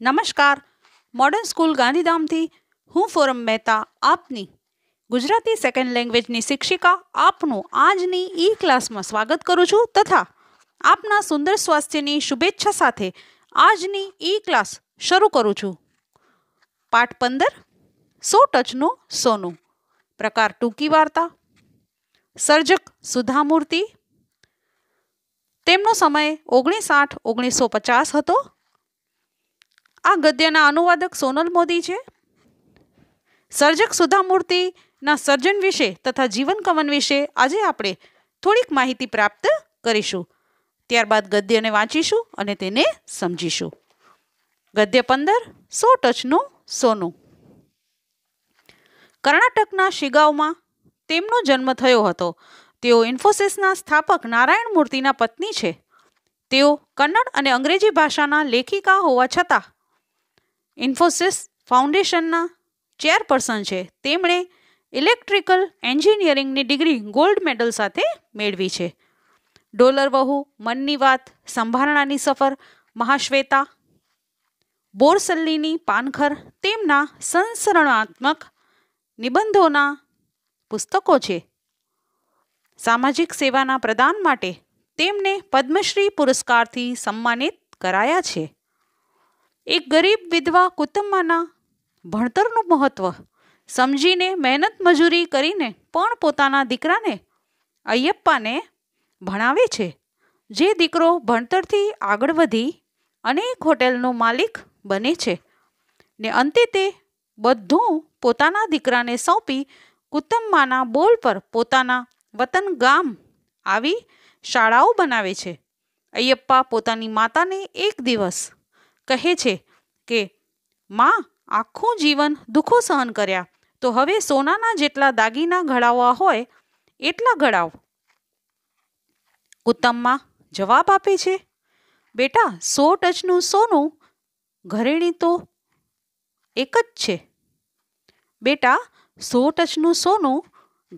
નમસ્કાર modern school ગાંધીધામથી હું forum Mehta આપની ગુજરાતી સેકન્ડ લેંગ્વેજની શિક્ષિકા આપનું આજની ઈ ક્લાસમાં સ્વાગત કરું છું તથા આપના સુંદર સ્વાસ્થ્યની શુભેચ્છા સાથે આજની ઈ ક્લાસ શરૂ કરું છું પાઠ પંદર સો ટચનું સોનું પ્રકાર ટૂંકી વાર્તા સર્જક સુધામૂર્તિ તેમનો સમય ઓગણીસ આઠ ઓગણીસો પચાસ હતો આ ગદ્યના અનુવાદક સોનલ મોદી છે સર્જક સુધામૂર્તિના સર્જન વિશે તથા જીવન કવન વિશે આજે આપણે થોડીક માહિતી પ્રાપ્ત કરીશું ત્યારબાદ ગદ્યને વાંચીશું અને તેને સમજીશું ગદ્ય પંદર સો ટચનું સોનું કર્ણાટકના શિગાવમાં તેમનો જન્મ થયો હતો તેઓ ઇન્ફોસિસના સ્થાપક નારાયણ મૂર્તિના પત્ની છે તેઓ કન્નડ અને અંગ્રેજી ભાષાના લેખિકા હોવા છતાં ઇન્ફોસિસ ફાઉન્ડેશનના ચેરપર્સન છે તેમણે ઇલેક્ટ્રિકલ એન્જિનિયરિંગની ડિગ્રી ગોલ્ડ મેડલ સાથે મેળવી છે ડોલર વહુ મનની વાત સંભારણાની સફર મહાશ્વેતા બોરસલ્લીની પાનખર તેમના સંસરણાત્મક નિબંધોના પુસ્તકો છે સામાજિક સેવાના પ્રદાન માટે તેમને પદ્મશ્રી પુરસ્કારથી સન્માનિત કરાયા છે એક ગરીબ વિધવા કુટુંબમાંના ભણતરનું મહત્ત્વ સમજીને મહેનત મજૂરી કરીને પણ પોતાના દીકરાને અયપ્પાને ભણાવે છે જે દીકરો ભણતરથી આગળ વધી અનેક હોટેલનો માલિક બને છે ને અંતે તે બધું પોતાના દીકરાને સોંપી કુટુંબમાંના બોલ પર પોતાના વતન ગામ આવી શાળાઓ બનાવે છે અયપ્પા પોતાની માતાને એક દિવસ કહે છે કે માં આખું જીવન દુઃખો સહન કર્યા તો હવે સોનાના જેટલા દાગીના ઘડાવવા હોય એટલા ઘડાવ ઉત્તમમાં જવાબ આપે છે બેટા સો ટચનું સોનું ઘરેણી તો એક જ છે બેટા સો ટચનું સોનું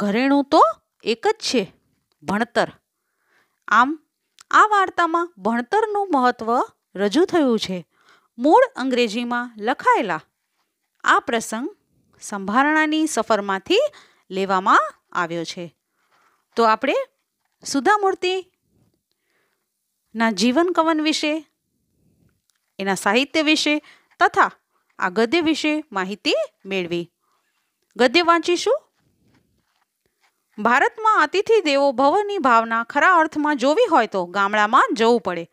ઘરેણું તો એક જ છે ભણતર આમ આ વાર્તામાં ભણતરનું મહત્ત્વ રજૂ થયું છે મૂળ અંગ્રેજીમાં લખાયેલા આ પ્રસંગ સંભારણાની સફરમાંથી લેવામાં આવ્યો છે તો આપણે સુધામૂર્તિના જીવન કવન વિશે એના સાહિત્ય વિશે તથા આ ગદ્ય વિશે માહિતી મેળવી ગદ્ય વાંચીશું ભારતમાં અતિથિ દેવો ભવની ભાવના ખરા અર્થમાં જોવી હોય તો ગામડામાં જવું પડે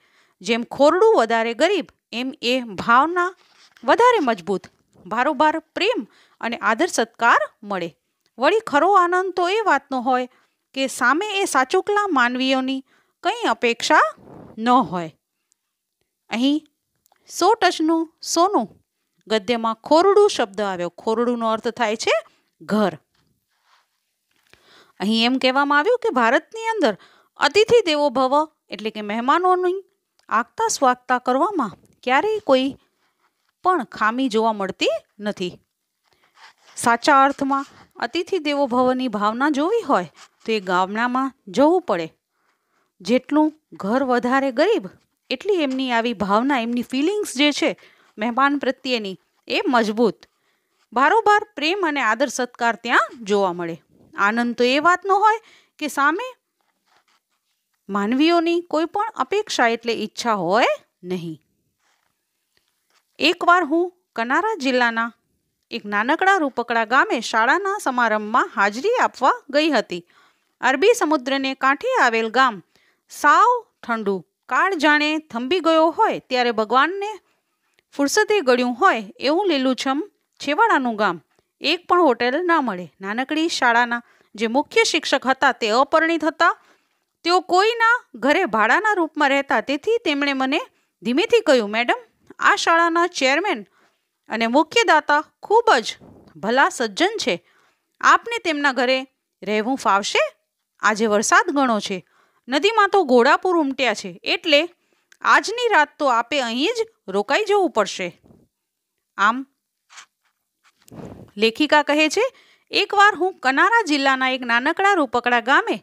જેમ ખોરડું વધારે ગરીબ એમ એ ભાવના વધારે મજબૂત ભારોભાર પ્રેમ અને આદર સત્કાર મળે વળી ખરો આનંદ તો એ વાતનો હોય કે સામે એ સાચોકલા માનવીઓની કંઈ અપેક્ષા ન હોય અહીં સો ટચનું સોનું ગદ્યમાં ખોરડું શબ્દ આવ્યો ખોરડુંનો અર્થ થાય છે ઘર અહીં એમ કહેવામાં આવ્યું કે ભારતની અંદર અતિથિ દેવો ભવ એટલે કે મહેમાનોની આગતા સ્વાગતા કરવામાં ક્યારેય કોઈ પણ ખામી જોવા મળતી નથી સાચા અર્થમાં અતિથિ દેવો ભવની ભાવના જોવી હોય તો એ ગામડામાં જવું પડે જેટલું ઘર વધારે ગરીબ એટલી એમની આવી ભાવના એમની ફિલિંગ્સ જે છે મહેમાન પ્રત્યેની એ મજબૂત બારોબાર પ્રેમ અને આદર સત્કાર ત્યાં જોવા મળે આનંદ તો એ વાતનો હોય કે સામે માનવીઓની કોઈ પણ અપેક્ષા એટલે ઈચ્છા હોય નહીં એકવાર હું કનારા જિલ્લાના એક નાનકડા રૂપકડા ગામે શાળાના સમારંભમાં હાજરી આપવા ગઈ હતી અરબી સમુદ્રને કાંઠે આવેલ ગામ સાવ ઠંડુ કાળ જાણે થંભી ગયો હોય ત્યારે ભગવાનને ફુરસતે ગળ્યું હોય એવું લીલુંછમ છેવાડાનું ગામ એક પણ હોટેલ ના મળે નાનકડી શાળાના જે મુખ્ય શિક્ષક હતા તે અપરિણિત હતા તેઓ કોઈના ઘરે ભાડાના રૂપમાં રહેતા તેથી તેમણે મને ધીમેથી કહ્યું મેડમ આ શાળાના ચેરમેન અને મુખ્યદાતા ખૂબ જ ભલા સજ્જન છે આપને તેમના ઘરે રહેવું ફાવશે આજે વરસાદ ઘણો છે નદીમાં તો ઘોડાપુર ઉમટ્યા છે એટલે આજની રાત તો આપે અહીં જ રોકાઈ જવું પડશે આમ લેખિકા કહે છે એકવાર હું કનારા જિલ્લાના એક નાનકડા રૂપકડા ગામે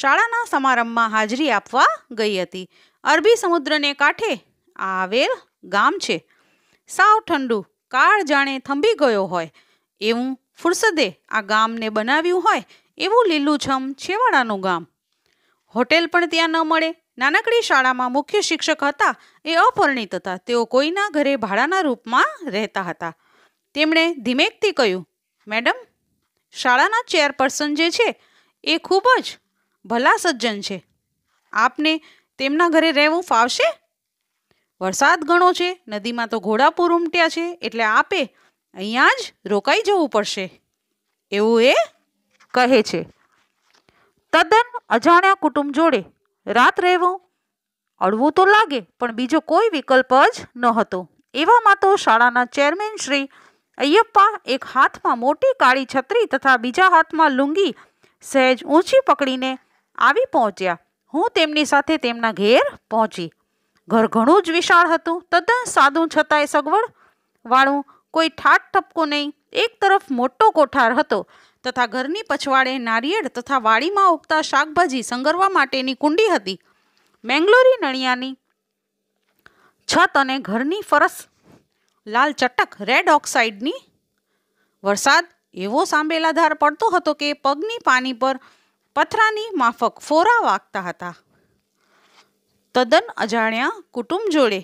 શાળાના સમારંભમાં હાજરી આપવા ગઈ હતી અરબી સમુદ્રને કાંઠે આવેલ ગામ છે સાવ ઠંડુ કાળ જાણે થંભી ગયો હોય એવું ફુરસદે આ ગામને બનાવ્યું હોય એવું લીલુંછમ છેવાડાનું ગામ હોટેલ પણ ત્યાં ન મળે નાનકડી શાળામાં મુખ્ય શિક્ષક હતા એ અપરિણિત હતા તેઓ કોઈના ઘરે ભાડાના રૂપમાં રહેતા હતા તેમણે ધીમેકથી કહ્યું મેડમ શાળાના ચેરપર્સન જે છે એ ખૂબ જ ભલા સજ્જન છે આપને તેમના ઘરે રહેવું ફાવશે વરસાદ ઘણો છે નદીમાં તો ઘોડાપુર ઉમટ્યા છે એટલે આપે અહીંયા જ રોકાઈ જવું પડશે એવું એ કહે છે તદ્દન અજાણ્યા કુટુંબ જોડે રાત રહેવું અડવું તો લાગે પણ બીજો કોઈ વિકલ્પ જ ન હતો એવામાં તો શાળાના ચેરમેન શ્રી અયપ્પા એક હાથમાં મોટી કાળી છત્રી તથા બીજા હાથમાં લુંગી સહેજ ઊંચી પકડીને આવી પહોંચ્યા હું તેમની સાથે તેમના ઘેર પહોંચી ઘર ઘણું જ વિશાળ હતું તદ્દન સાદું છતાંય સગવડ વાળું કોઈ ઠાટ ઠપકો નહીં એક તરફ મોટો કોઠાર હતો તથા ઘરની પછવાડે નારિયેળ તથા વાડીમાં ઉગતા શાકભાજી સંગરવા માટેની કુંડી હતી મેંગ્લોરી નણિયાની છત અને ઘરની ફરસ લાલ ચટક રેડ ઓક્સાઇડની વરસાદ એવો સાંબેલા ધાર પડતો હતો કે પગની પાની પર પથરાની માફક ફોરા વાગતા હતા તદ્દન અજાણ્યા કુટુંબ જોડે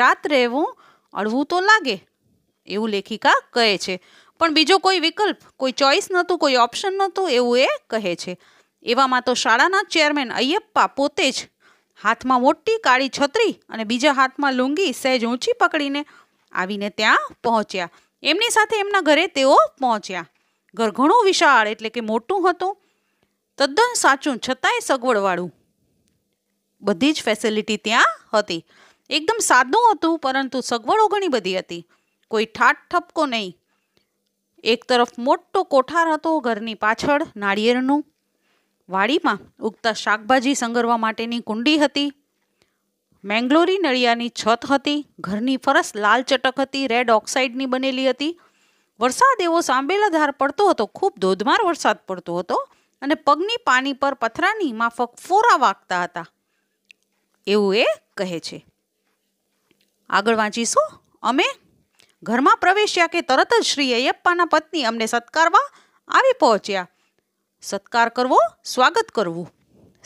રાત રહેવું અડવું તો લાગે એવું લેખિકા કહે છે પણ બીજો કોઈ વિકલ્પ કોઈ ચોઈસ નહોતું કોઈ ઓપ્શન નહોતું એવું એ કહે છે એવામાં તો શાળાના ચેરમેન અયપ્પા પોતે જ હાથમાં મોટી કાળી છત્રી અને બીજા હાથમાં લુંગી સહેજ ઊંચી પકડીને આવીને ત્યાં પહોંચ્યા એમની સાથે એમના ઘરે તેઓ પહોંચ્યા ઘર ઘણું વિશાળ એટલે કે મોટું હતું તદ્દન સાચું છતાંય સગવડવાળું બધી જ ફેસિલિટી ત્યાં હતી એકદમ સાદું હતું પરંતુ સગવડો ઘણી બધી હતી કોઈ ઠાટ ઠપકો નહીં એક તરફ મોટો કોઠાર હતો ઘરની પાછળ નાળિયેરનું વાડીમાં ઉગતા શાકભાજી સંગરવા માટેની કુંડી હતી મેંગ્લોરી નળિયાની છત હતી ઘરની ફરસ લાલ ચટક હતી રેડ ઓક્સાઇડની બનેલી હતી વરસાદ એવો સાંભેલા ધાર પડતો હતો ખૂબ ધોધમાર વરસાદ પડતો હતો અને પગની પાણી પર પથરાની માફક ફોરા વાગતા હતા એવું એ કહે છે આગળ વાંચીશું અમે ઘરમાં પ્રવેશ્યા કે તરત જ શ્રી અયપ્પાના પત્ની અમને સત્કારવા આવી પહોંચ્યા સત્કાર કરવો સ્વાગત કરવું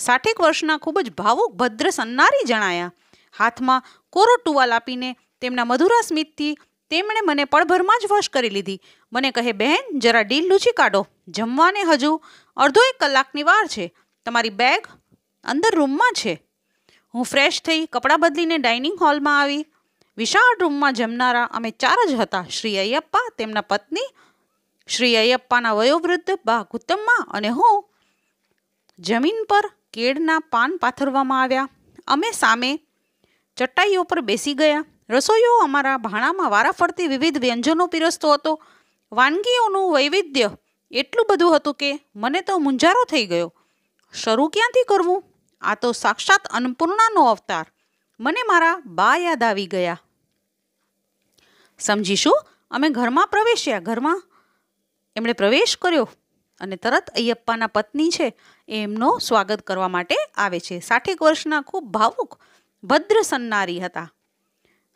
સાઠેક વર્ષના ખૂબ જ ભાવુક ભદ્ર સન્નારી જણાયા હાથમાં કોરો ટુવાલ આપીને તેમના મધુરા સ્મિતથી તેમણે મને પળભરમાં જ વશ કરી લીધી મને કહે બહેન જરા ડીલ લૂછી કાઢો જમવાને હજુ અડધો એક કલાકની વાર છે તમારી બેગ અંદર રૂમમાં છે હું ફ્રેશ થઈ કપડાં બદલીને ડાઇનિંગ હોલમાં આવી વિશાળ રૂમમાં જમનારા અમે ચાર જ હતા શ્રી અયપ્પા તેમના પત્ની શ્રી અયપ્પાના વયોવૃદ્ધ બા ગુતમ્મા અને હું જમીન પર કેળના પાન પાથરવામાં આવ્યા અમે સામે ચટાઈઓ પર બેસી ગયા રસોઈઓ અમારા ભાણામાં વારાફરતી વિવિધ વ્યંજનો પીરસતો હતો વાનગીઓનું વૈવિધ્ય એટલું બધું હતું કે મને તો મૂંઝારો થઈ ગયો શરૂ ક્યાંથી કરવું આ તો સાક્ષાત અન્નપૂર્ણાનો અવતાર મને મારા બા યાદ આવી ગયા સમજીશું અમે ઘરમાં પ્રવેશ્યા ઘરમાં એમણે પ્રવેશ કર્યો અને તરત અયપ્પાના પત્ની છે એમનો સ્વાગત કરવા માટે આવે છે સાઠેક વર્ષના ખૂબ ભાવુક ભદ્ર સન્નારી હતા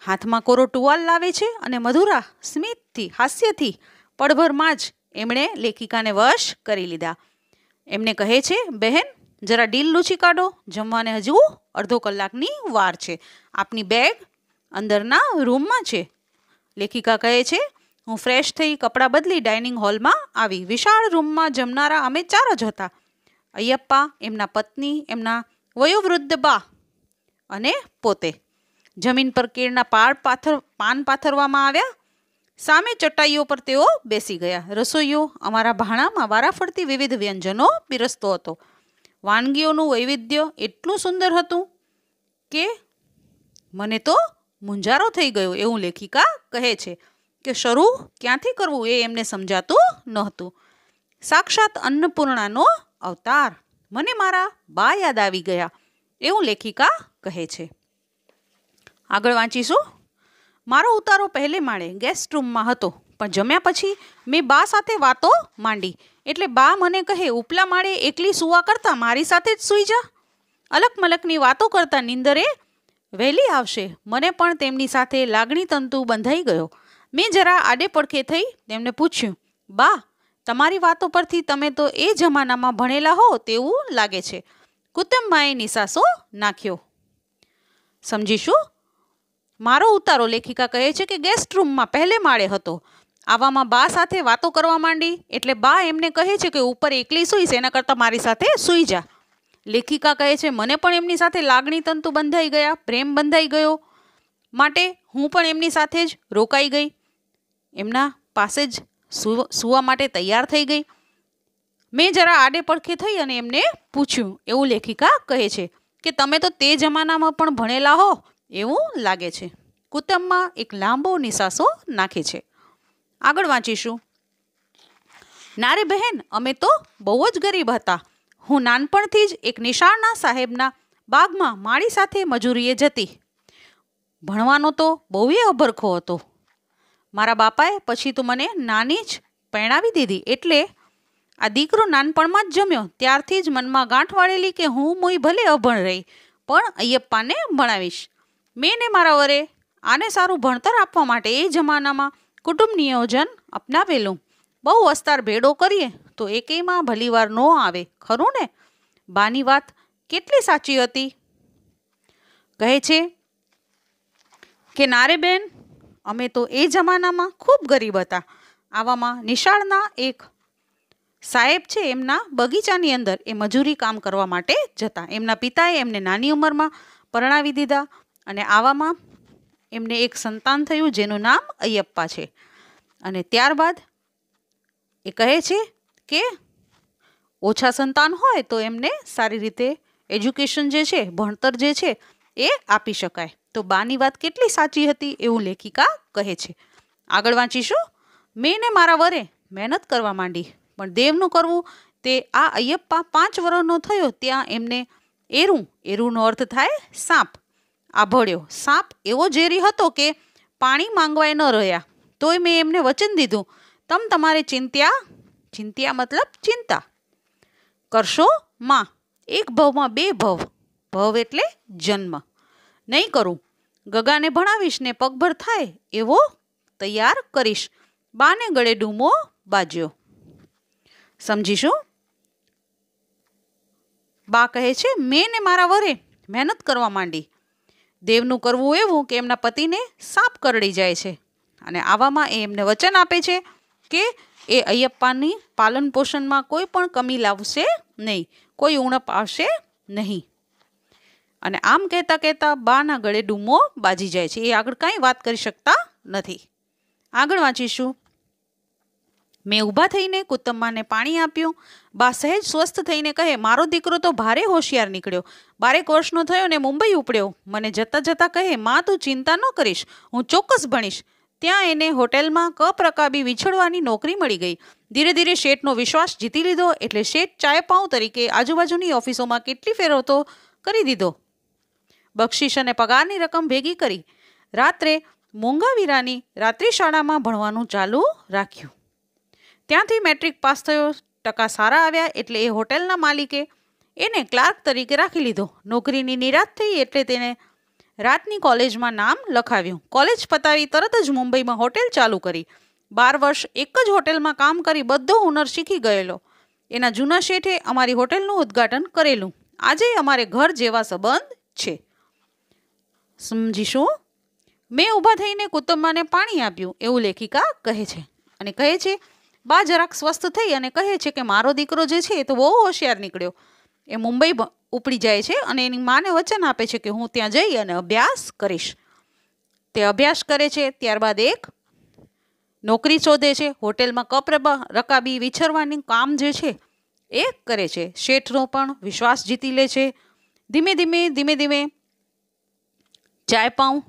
હાથમાં કોરો ટુવાલ લાવે છે અને મધુરા સ્મિતથી હાસ્યથી પડભરમાં જ એમણે લેખિકાને વશ કરી લીધા એમને કહે છે બહેન જરા ડીલ લૂછી કાઢો જમવાને હજુ અડધો કલાકની વાર છે આપની બેગ અંદરના રૂમમાં છે લેખિકા કહે છે હું ફ્રેશ થઈ કપડાં બદલી ડાઇનિંગ હોલમાં આવી વિશાળ રૂમમાં જમનારા અમે ચાર જ હતા અયપ્પા એમના પત્ની એમના વયોવૃદ્ધ બા અને પોતે જમીન પર કેળના પાળ પાથર પાન પાથરવામાં આવ્યા સામે ચટાઈઓ પર તેઓ બેસી ગયા રસોઈયો અમારા ભાણામાં વારાફરતી વિવિધ વ્યંજનો પીરસતો હતો વાનગીઓનું વૈવિધ્ય એટલું સુંદર હતું કે મને તો મુંજારો થઈ ગયો એવું લેખિકા કહે છે કે શરૂ ક્યાંથી કરવું એ એમને સમજાતું નહોતું સાક્ષાત અન્નપૂર્ણાનો અવતાર મને મારા બા યાદ આવી ગયા એવું લેખિકા કહે છે આગળ વાંચીશું મારો ઉતારો પહેલે માળે ગેસ્ટ રૂમમાં હતો પણ જમ્યા પછી મેં બા સાથે વાતો માંડી એટલે બા મને કહે ઉપલા માળે એકલી સૂવા કરતાં મારી સાથે જ સૂઈ જા અલક મલકની વાતો કરતાં નીંદરે વહેલી આવશે મને પણ તેમની સાથે લાગણી તંતુ બંધાઈ ગયો મેં જરા આડે પડખે થઈ તેમને પૂછ્યું બા તમારી વાતો પરથી તમે તો એ જમાનામાં ભણેલા હો તેવું લાગે છે કુતંબાએ નિસાસો નાખ્યો સમજીશું મારો ઉતારો લેખિકા કહે છે કે ગેસ્ટ રૂમમાં પહેલે માળે હતો આવામાં બા સાથે વાતો કરવા માંડી એટલે બા એમને કહે છે કે ઉપર એકલી સૂઈશ એના કરતાં મારી સાથે સૂઈ જા લેખિકા કહે છે મને પણ એમની સાથે લાગણી તંતુ બંધાઈ ગયા પ્રેમ બંધાઈ ગયો માટે હું પણ એમની સાથે જ રોકાઈ ગઈ એમના પાસે જ સૂવા માટે તૈયાર થઈ ગઈ મેં જરા આડે પડખે થઈ અને એમને પૂછ્યું એવું લેખિકા કહે છે કે તમે તો તે જમાનામાં પણ ભણેલા હો એવું લાગે છે કુતમમાં એક લાંબો નિસાસો નાખે છે આગળ વાંચીશું ના બહેન અમે તો બહુ જ ગરીબ હતા હું નાનપણથી જ એક નિશાળના સાહેબના બાગમાં માળી સાથે મજૂરીએ જતી ભણવાનો તો બહુ અભરખો હતો મારા બાપાએ પછી તો મને નાની જ પરણાવી દીધી એટલે આ દીકરો નાનપણમાં જ જમ્યો ત્યારથી જ મનમાં ગાંઠ વાળેલી કે હું મુઈ ભલે અભણ રહી પણ અયપ્પાને ભણાવીશ મેં ને મારા વરે આને સારું ભણતર આપવા માટે એ જમાનામાં કુટુંબ નિયોજન અપનાવેલું બહુ વસ્તાર ભેડો કરીએ તો એકેયમાં ભલીવાર ન આવે ખરું ને બાની વાત કેટલી સાચી હતી કહે છે કે નારે બેન અમે તો એ જમાનામાં ખૂબ ગરીબ હતા આવામાં નિશાળના એક સાહેબ છે એમના બગીચાની અંદર એ મજૂરી કામ કરવા માટે જતા એમના પિતાએ એમને નાની ઉંમરમાં પરણાવી દીધા અને આવામાં એમને એક સંતાન થયું જેનું નામ અયપ્પા છે અને ત્યારબાદ એ કહે છે કે ઓછા સંતાન હોય તો એમને સારી રીતે એજ્યુકેશન જે છે ભણતર જે છે એ આપી શકાય તો બાની વાત કેટલી સાચી હતી એવું લેખિકા કહે છે આગળ વાંચીશું મેં ને મારા વરે મહેનત કરવા માંડી પણ દેવનું કરવું તે આ અયપ્પા પાંચ વર્ષનો થયો ત્યાં એમને એરું એરુંનો અર્થ થાય સાપ આભળ્યો સાપ એવો ઝેરી હતો કે પાણી માંગવાય ન રહ્યા તોય મેં એમને વચન દીધું તમ તમારે ચિંત્યા ચિંત્યા મતલબ ચિંતા કરશો માં એક ભવમાં બે ભવ ભવ એટલે જન્મ નહીં કરું ગગાને ભણાવીશ ને પગભર થાય એવો તૈયાર કરીશ બાને ગળે ડૂમો બાજ્યો સમજીશું બા કહે છે મેં ને મારા વરે મહેનત કરવા માંડી દેવનું કરવું એવું કે એમના પતિને સાપ કરડી જાય છે અને આવામાં એ એમને વચન આપે છે કે એ અયપ્પાની પાલન પોષણમાં કોઈ પણ કમી લાવશે નહીં કોઈ ઉણપ આવશે નહીં અને આમ કહેતા કહેતા બાના ગળે ડૂમો બાજી જાય છે એ આગળ કાંઈ વાત કરી શકતા નથી આગળ વાંચીશું મેં ઊભા થઈને કુતમ્માને પાણી આપ્યું બા સહેજ સ્વસ્થ થઈને કહે મારો દીકરો તો ભારે હોશિયાર નીકળ્યો બારેક વર્ષનો થયો ને મુંબઈ ઉપડ્યો મને જતાં જતાં કહે મા તું ચિંતા ન કરીશ હું ચોક્કસ ભણીશ ત્યાં એને હોટેલમાં કપ રકાબી વિછળવાની નોકરી મળી ગઈ ધીરે ધીરે શેઠનો વિશ્વાસ જીતી લીધો એટલે શેઠ ચાયપાઉં તરીકે આજુબાજુની ઓફિસોમાં કેટલી ફેરવતો કરી દીધો બક્ષિસ અને પગારની રકમ ભેગી કરી રાત્રે મોંઘાવીરાની રાત્રિ શાળામાં ભણવાનું ચાલુ રાખ્યું ત્યાંથી મેટ્રિક પાસ થયો ટકા સારા આવ્યા એટલે એ હોટેલના માલિકે એને ક્લાર્ક તરીકે રાખી લીધો નોકરીની નિરાશ થઈ એટલે તેને રાતની કોલેજમાં નામ લખાવ્યું કોલેજ પતાવી તરત જ મુંબઈમાં હોટેલ ચાલુ કરી બાર વર્ષ એક જ હોટેલમાં કામ કરી બધો હુનર શીખી ગયેલો એના જૂના શેઠે અમારી હોટેલનું ઉદ્ઘાટન કરેલું આજે અમારે ઘર જેવા સંબંધ છે સમજીશું મેં ઊભા થઈને કુતમ્માને પાણી આપ્યું એવું લેખિકા કહે છે અને કહે છે બા જરાક સ્વસ્થ થઈ અને કહે છે કે મારો દીકરો જે છે એ તો બહુ હોશિયાર નીકળ્યો એ મુંબઈ ઉપડી જાય છે અને એની માને વચન આપે છે કે હું ત્યાં જઈ અને અભ્યાસ કરીશ તે અભ્યાસ કરે છે ત્યારબાદ એક નોકરી શોધે છે હોટેલમાં કપ રકાબી વિછરવાની કામ જે છે એ કરે છે શેઠનો પણ વિશ્વાસ જીતી લે છે ધીમે ધીમે ધીમે ધીમે ચાય પાઉં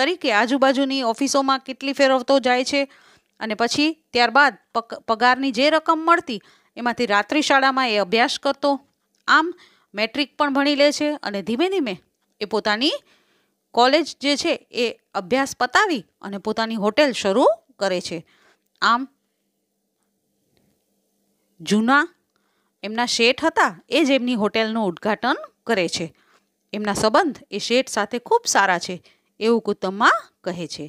તરીકે આજુબાજુની ઓફિસોમાં કેટલી ફેરવતો જાય છે અને પછી ત્યારબાદ પગ પગારની જે રકમ મળતી એમાંથી રાત્રિ શાળામાં એ અભ્યાસ કરતો આમ મેટ્રિક પણ ભણી લે છે અને ધીમે ધીમે એ પોતાની કોલેજ જે છે એ અભ્યાસ પતાવી અને પોતાની હોટેલ શરૂ કરે છે આમ જૂના એમના શેઠ હતા એ જ એમની હોટેલનું ઉદ્ઘાટન કરે છે એમના સંબંધ એ શેઠ સાથે ખૂબ સારા છે એવું કુતમ્મા કહે છે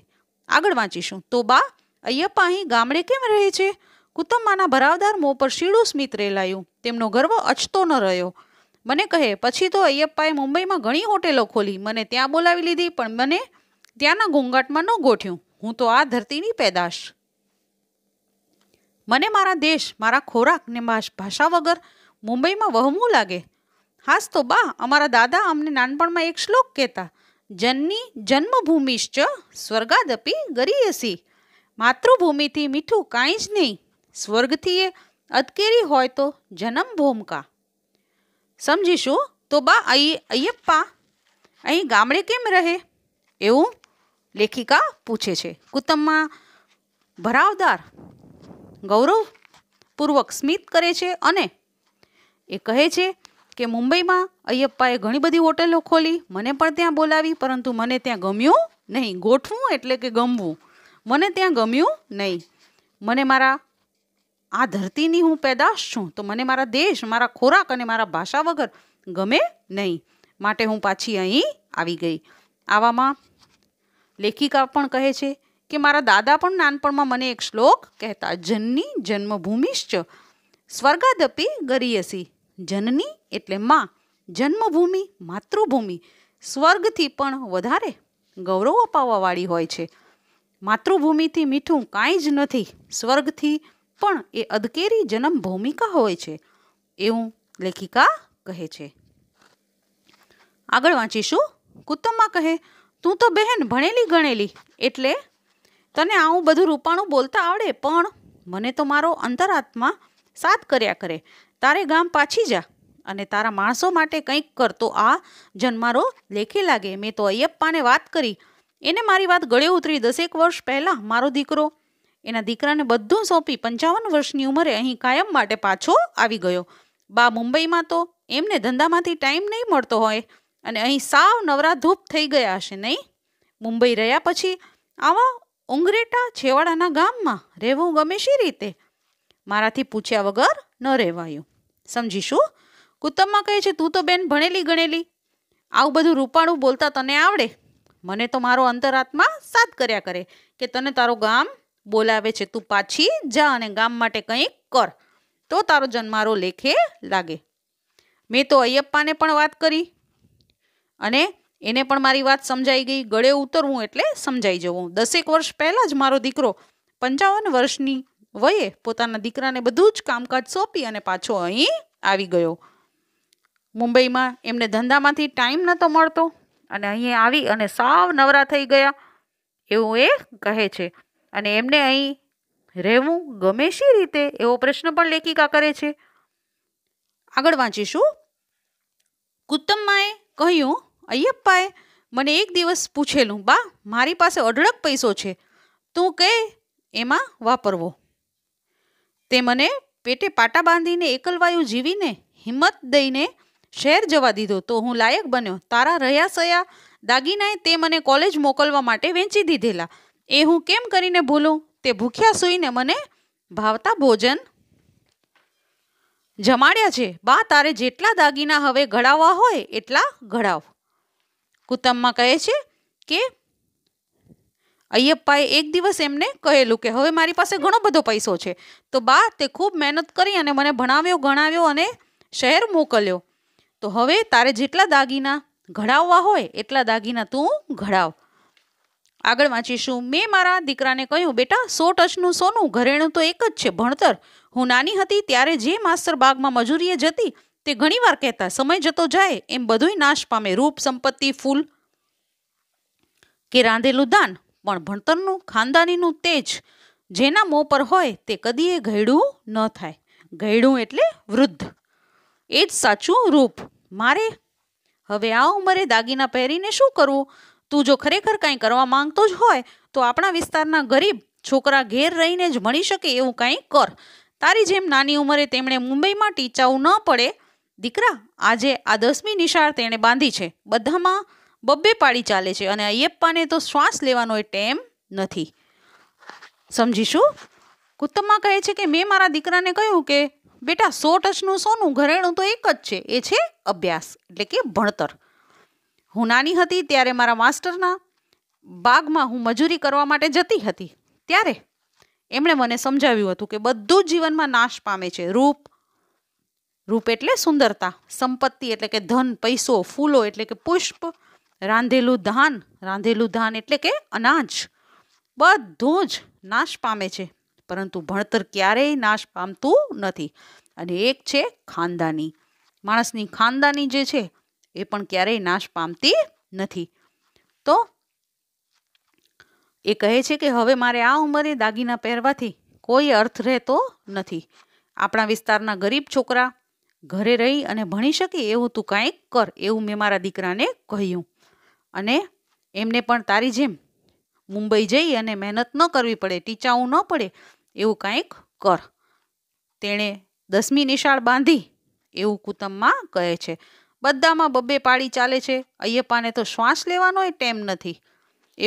આગળ વાંચીશું તો બા અય્યપ્પા અહીં ગામડે કેમ રહે છે કુતમ્માના ભરાવદાર મોં પર શીળું સ્મિત રેલાયું તેમનો ગર્વ અચતો ન રહ્યો મને કહે પછી તો અય્યપ્પાએ મુંબઈમાં ઘણી હોટેલો ખોલી મને ત્યાં બોલાવી લીધી પણ મને ત્યાંના ઘોંઘાટમાં ન ગોઠ્યું હું તો આ ધરતીની પેદાશ મને મારા દેશ મારા ખોરાક ને ભાષા વગર મુંબઈમાં વહમું લાગે હાસ તો બા અમારા દાદા અમને નાનપણમાં એક શ્લોક કહેતા જનની જન્મભૂમિશ્ચ સ્વર્ગાદપી ગરીયસી માતૃભૂમિથી મીઠું કાંઈ જ નહીં સ્વર્ગથી એ અદકેરી હોય તો જન્મ ભૂમકા સમજીશું તો બા અહીં અયપ્પા અહીં ગામડે કેમ રહે એવું લેખિકા પૂછે છે કુતમમાં ભરાવદાર ગૌરવપૂર્વક સ્મિત કરે છે અને એ કહે છે કે મુંબઈમાં અયપ્પાએ ઘણી બધી હોટલો ખોલી મને પણ ત્યાં બોલાવી પરંતુ મને ત્યાં ગમ્યું નહીં ગોઠવું એટલે કે ગમવું મને ત્યાં ગમ્યું નહીં મને મારા આ ધરતીની હું પેદાશ છું તો મને મારા દેશ મારા ખોરાક અને મારા ભાષા વગર ગમે નહીં માટે હું પાછી અહીં આવી ગઈ આવામાં લેખિકા પણ કહે છે કે મારા દાદા પણ નાનપણમાં મને એક શ્લોક કહેતા જનની જન્મભૂમિશ્ચ સ્વર્ગાદપી ગરીયસી જનની એટલે માં જન્મભૂમિ માતૃભૂમિ સ્વર્ગથી પણ વધારે ગૌરવ અપાવવાવાળી હોય છે માતૃભૂમિથી મીઠું કાંઈ જ નથી સ્વર્ગથી પણ એ અદકેરી ભૂમિકા હોય છે એવું લેખિકા કહે છે આગળ વાંચીશું કુતમ્મા કહે તું તો બહેન ભણેલી ગણેલી એટલે તને આવું બધું રૂપાણું બોલતા આવડે પણ મને તો મારો અંતરાત્મા સાથ કર્યા કરે તારે ગામ પાછી જા અને તારા માણસો માટે કંઈક કરતો આ જન્મારો લેખે લાગે મેં તો અયપ્પાને વાત કરી એને મારી વાત ગળે ઉતરી દસેક વર્ષ પહેલાં મારો દીકરો એના દીકરાને બધું સોંપી પંચાવન વર્ષની ઉંમરે અહીં કાયમ માટે પાછો આવી ગયો બા મુંબઈમાં તો એમને ધંધામાંથી ટાઈમ નહીં મળતો હોય અને અહીં સાવ નવરાધૂપ થઈ ગયા હશે નહીં મુંબઈ રહ્યા પછી આવા ઉંગરેટા છેવાડાના ગામમાં રહેવું ગમે શી રીતે મારાથી પૂછ્યા વગર ન રહેવાયું સમજીશું કુતમમાં કહે છે તું તો બેન ભણેલી ગણેલી આવું બધું રૂપાળું બોલતા તને આવડે મને તો મારો અંતરાત્મા સાથ કર્યા કરે કે તને તારો ગામ બોલાવે છે તું પાછી જા અને ગામ માટે કંઈક કર તો તારો જન્મારો લેખે લાગે મેં તો અયપ્પાને પણ વાત કરી અને એને પણ મારી વાત સમજાઈ ગઈ ગળે ઉતરવું એટલે સમજાઈ જવું દસેક વર્ષ પહેલાં જ મારો દીકરો પંચાવન વર્ષની વયે પોતાના દીકરાને બધું જ કામકાજ સોંપી અને પાછો અહીં આવી ગયો મુંબઈમાં એમને ધંધામાંથી ટાઈમ નહોતો મળતો અને અહીં આવી અને સાવ નવરા થઈ ગયા એવું એ કહે છે અને એમને અહીં રહેવું ગમે શી રીતે એવો પ્રશ્ન પણ લેખિકા કરે છે આગળ વાંચીશું કુત્તમ્માએ કહ્યું અય્યપ્પાએ મને એક દિવસ પૂછેલું બા મારી પાસે અઢળક પૈસો છે તું કે એમાં વાપરવો તે મને પેટે પાટા બાંધીને એકલવાયું જીવીને હિંમત દઈને શહેર જવા દીધો તો હું લાયક બન્યો તારા રહ્યા સયા દાગીનાએ તે મને કોલેજ મોકલવા માટે વેચી દીધેલા એ હું કેમ કરીને ભૂલું તે ભૂખ્યા સૂઈને મને ભાવતા ભોજન જમાડ્યા છે બા તારે જેટલા દાગીના હવે ઘડાવવા હોય એટલા ઘડાવ કુતમ્મા કહે છે કે અય્યપ્પાએ એક દિવસ એમને કહેલું કે હવે મારી પાસે ઘણો બધો પૈસો છે તો બા તે ખૂબ મહેનત કરી અને મને ભણાવ્યો ગણાવ્યો અને શહેર મોકલ્યો તો હવે તારે જેટલા દાગીના ઘડાવવા હોય એટલા દાગીના તું ઘડાવ આગળ વાંચીશું મેં મારા દીકરાને કહ્યું બેટા સો ટચનું સોનું ઘરેણું તો એક જ છે ભણતર હું નાની હતી ત્યારે જે માસ્તર બાગમાં મજૂરીએ જતી તે ઘણીવાર કહેતા સમય જતો જાય એમ બધુંય નાશ પામે રૂપ સંપત્તિ ફૂલ કે રાંધેલું દાન પણ ભણતરનું ખાનદાનીનું તેજ જેના મોં પર હોય તે કદીએ ઘયડું ન થાય ઘયડું એટલે વૃદ્ધ એ જ સાચું રૂપ મારે હવે આ ઉંમરે દાગીના પહેરીને શું કરવું તું જો ખરેખર કાંઈ કરવા માંગતો જ હોય તો આપણા વિસ્તારના ગરીબ છોકરા ઘેર રહીને જ મળી શકે એવું કાંઈ કર તારી જેમ નાની ઉંમરે તેમણે મુંબઈમાં ટીચાવું ન પડે દીકરા આજે આ દસમી નિશાળ તેણે બાંધી છે બધામાં બબ્બે પાડી ચાલે છે અને અયપ્પાને તો શ્વાસ લેવાનો એ ટેમ નથી સમજીશું કુત્તમમાં કહે છે કે મેં મારા દીકરાને કહ્યું કે બેટા સો ટચનું સોનું ઘરેણું તો એક જ છે એ છે અભ્યાસ એટલે કે ભણતર હું નાની હતી ત્યારે મારા માસ્ટરના બાગમાં હું મજૂરી કરવા માટે જતી હતી ત્યારે એમણે મને સમજાવ્યું હતું કે બધું જ જીવનમાં નાશ પામે છે રૂપ રૂપ એટલે સુંદરતા સંપત્તિ એટલે કે ધન પૈસો ફૂલો એટલે કે પુષ્પ રાંધેલું ધાન રાંધેલું ધાન એટલે કે અનાજ બધું જ નાશ પામે છે પરંતુ ભણતર ક્યારેય નાશ પામતું નથી અને એક છે ખાનદાની માણસની ખાનદાની જે છે એ પણ ક્યારેય નાશ પામતી નથી તો એ કહે છે કે હવે મારે આ ઉંમરે દાગીના પહેરવાથી કોઈ અર્થ રહેતો નથી આપણા વિસ્તારના ગરીબ છોકરા ઘરે રહી અને ભણી શકે એવું તું કાંઈક કર એવું મેં મારા દીકરાને કહ્યું અને એમને પણ તારી જેમ મુંબઈ જઈ અને મહેનત ન કરવી પડે ટીચાવું ન પડે એવું કાંઈક કર તેણે દસમી નિશાળ બાંધી એવું કુતમમાં કહે છે બધામાં બબ્બે પાળી ચાલે છે અયપ્પાને તો શ્વાસ લેવાનોય ટેમ નથી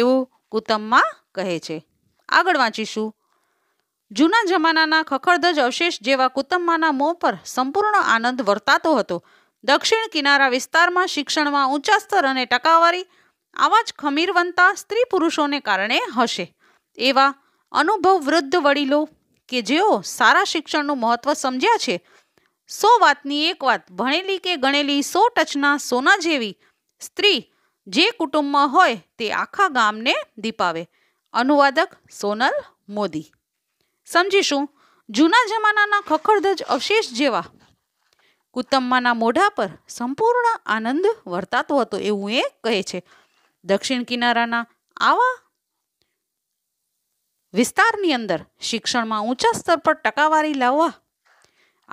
એવું કુતમમાં કહે છે આગળ વાંચીશું જૂના જમાનાના ખખડધજ અવશેષ જેવા કુતમ્માના મોં પર સંપૂર્ણ આનંદ વર્તાતો હતો દક્ષિણ કિનારા વિસ્તારમાં શિક્ષણમાં ઊંચા સ્તર અને ટકાવારી આવા જ ખમીરવંતા સ્ત્રી પુરુષોને કારણે હશે એવા અનુભવ વૃદ્ધ વડીલો કે જેઓ સારા શિક્ષણનું મહત્ત્વ સમજ્યા છે સો વાતની એક વાત ભણેલી કે ગણેલી સો ટચના સોના જેવી સ્ત્રી જે કુટુંબમાં હોય તે આખા ગામને દીપાવે અનુવાદક સોનલ મોદી સમજીશું જૂના જમાનાના ખખડધજ અવશેષ જેવા કુતમ્માના મોઢા પર સંપૂર્ણ આનંદ વર્તાતો હતો એવું એ કહે છે દક્ષિણ કિનારાના આવા વિસ્તારની અંદર શિક્ષણમાં ઊંચા સ્તર પર ટકાવારી લાવવા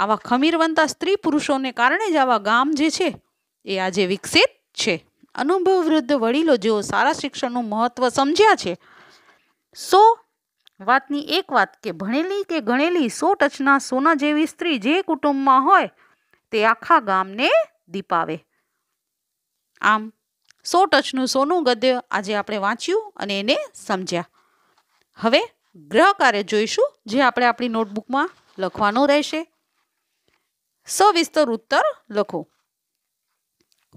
આવા ખમીરવંતા સ્ત્રી પુરુષોને કારણે જ આવા ગામ જે છે એ આજે વિકસિત છે અનુભવ વૃદ્ધ વડીલો જેઓ સારા શિક્ષણનું મહત્ત્વ સમજ્યા છે સો વાતની એક વાત કે ભણેલી કે ગણેલી સો ટચના સોના જેવી સ્ત્રી જે કુટુંબમાં હોય તે આખા ગામને દીપાવે આમ સો ટચનું સોનું ગદ્ય આજે આપણે વાંચ્યું અને એને સમજ્યા હવે ગ્રહ કાર્ય જોઈશું જે આપણે આપણી નોટબુકમાં લખવાનું રહેશે સવિસ્તર ઉત્તર લખો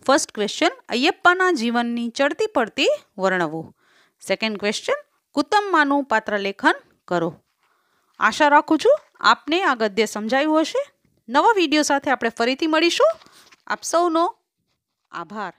ફર્સ્ટ ક્વેશ્ચન અયપ્પાના જીવનની ચડતી પડતી વર્ણવો સેકન્ડ ક્વેશ્ચન કુતમ્માનું પાત્ર લેખન કરો આશા રાખું છું આપને આ ગદ્ય સમજાયું હશે નવા વિડીયો સાથે આપણે ફરીથી મળીશું આપ સૌનો આભાર